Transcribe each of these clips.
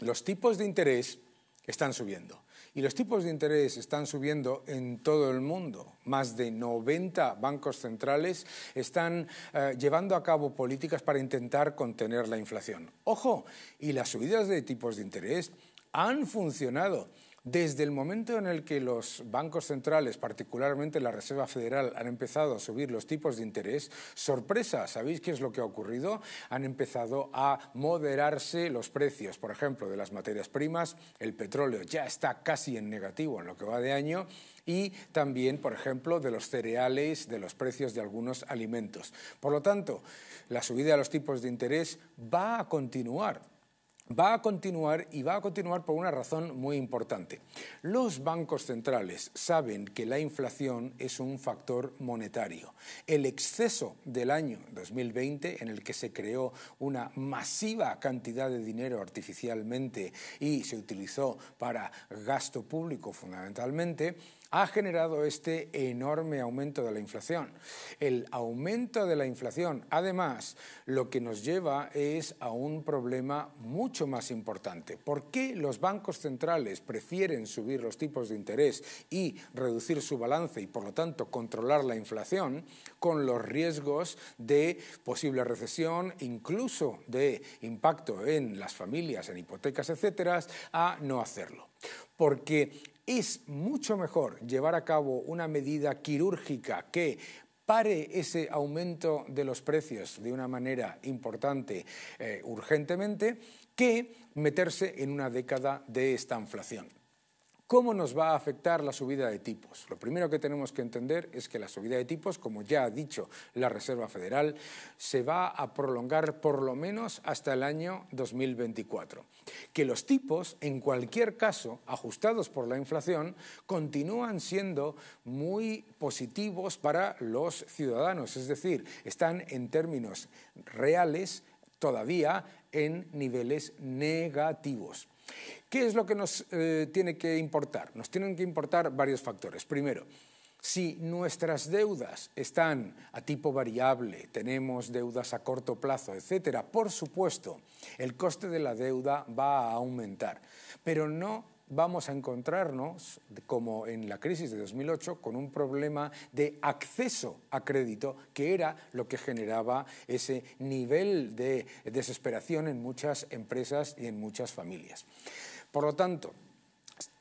los tipos de interés están subiendo. Y los tipos de interés están subiendo en todo el mundo. Más de 90 bancos centrales están eh, llevando a cabo políticas para intentar contener la inflación. Ojo, y las subidas de tipos de interés han funcionado. Desde el momento en el que los bancos centrales, particularmente la Reserva Federal, han empezado a subir los tipos de interés, sorpresa, ¿sabéis qué es lo que ha ocurrido? Han empezado a moderarse los precios, por ejemplo, de las materias primas, el petróleo ya está casi en negativo en lo que va de año, y también, por ejemplo, de los cereales, de los precios de algunos alimentos. Por lo tanto, la subida de los tipos de interés va a continuar va a continuar y va a continuar por una razón muy importante. Los bancos centrales saben que la inflación es un factor monetario. El exceso del año 2020, en el que se creó una masiva cantidad de dinero artificialmente y se utilizó para gasto público fundamentalmente, ha generado este enorme aumento de la inflación. El aumento de la inflación, además, lo que nos lleva es a un problema mucho más importante. ¿Por qué los bancos centrales prefieren subir los tipos de interés y reducir su balance y, por lo tanto, controlar la inflación con los riesgos de posible recesión, incluso de impacto en las familias, en hipotecas, etcétera, a no hacerlo? Porque es mucho mejor llevar a cabo una medida quirúrgica que pare ese aumento de los precios de una manera importante eh, urgentemente que meterse en una década de esta inflación. ¿Cómo nos va a afectar la subida de tipos? Lo primero que tenemos que entender es que la subida de tipos, como ya ha dicho la Reserva Federal, se va a prolongar por lo menos hasta el año 2024. Que los tipos, en cualquier caso, ajustados por la inflación, continúan siendo muy positivos para los ciudadanos, es decir, están en términos reales todavía en niveles negativos. ¿Qué es lo que nos eh, tiene que importar? Nos tienen que importar varios factores. Primero, si nuestras deudas están a tipo variable, tenemos deudas a corto plazo, etcétera, por supuesto, el coste de la deuda va a aumentar, pero no vamos a encontrarnos, como en la crisis de 2008, con un problema de acceso a crédito, que era lo que generaba ese nivel de desesperación en muchas empresas y en muchas familias. Por lo tanto,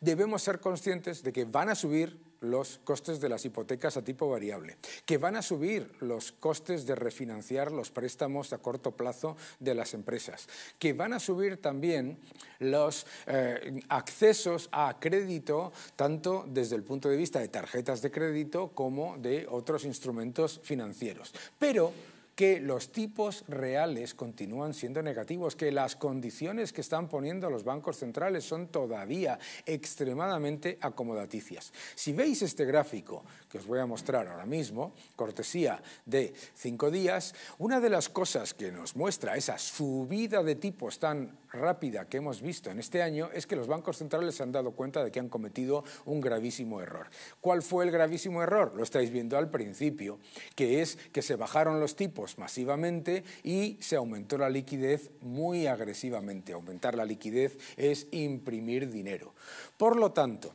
debemos ser conscientes de que van a subir los costes de las hipotecas a tipo variable, que van a subir los costes de refinanciar los préstamos a corto plazo de las empresas, que van a subir también los eh, accesos a crédito, tanto desde el punto de vista de tarjetas de crédito como de otros instrumentos financieros. Pero que los tipos reales continúan siendo negativos, que las condiciones que están poniendo los bancos centrales son todavía extremadamente acomodaticias. Si veis este gráfico que os voy a mostrar ahora mismo, cortesía de cinco días, una de las cosas que nos muestra esa subida de tipos tan rápida que hemos visto en este año es que los bancos centrales se han dado cuenta de que han cometido un gravísimo error. ¿Cuál fue el gravísimo error? Lo estáis viendo al principio, que es que se bajaron los tipos masivamente y se aumentó la liquidez muy agresivamente. Aumentar la liquidez es imprimir dinero. Por lo tanto,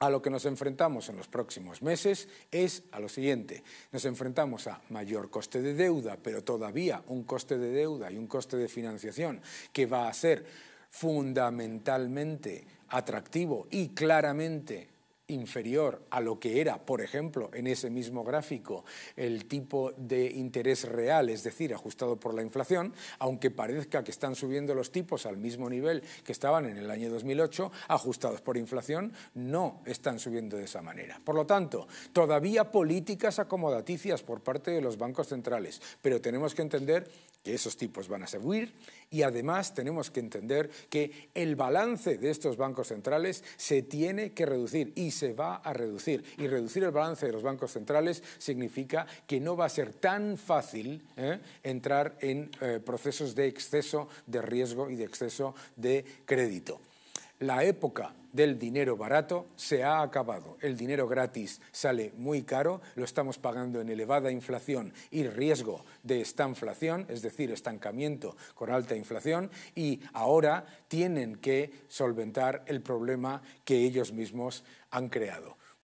a lo que nos enfrentamos en los próximos meses es a lo siguiente. Nos enfrentamos a mayor coste de deuda, pero todavía un coste de deuda y un coste de financiación que va a ser fundamentalmente atractivo y claramente inferior a lo que era, por ejemplo, en ese mismo gráfico, el tipo de interés real, es decir, ajustado por la inflación, aunque parezca que están subiendo los tipos al mismo nivel que estaban en el año 2008, ajustados por inflación, no están subiendo de esa manera. Por lo tanto, todavía políticas acomodaticias por parte de los bancos centrales, pero tenemos que entender que esos tipos van a subir y además tenemos que entender que el balance de estos bancos centrales se tiene que reducir y se va a reducir. Y reducir el balance de los bancos centrales significa que no va a ser tan fácil ¿eh? entrar en eh, procesos de exceso de riesgo y de exceso de crédito. La época del dinero barato se ha acabado. El dinero gratis sale muy caro, lo estamos pagando en elevada inflación y riesgo de estanflación, es decir, estancamiento con alta inflación, y ahora tienen que solventar el problema que ellos mismos han creado.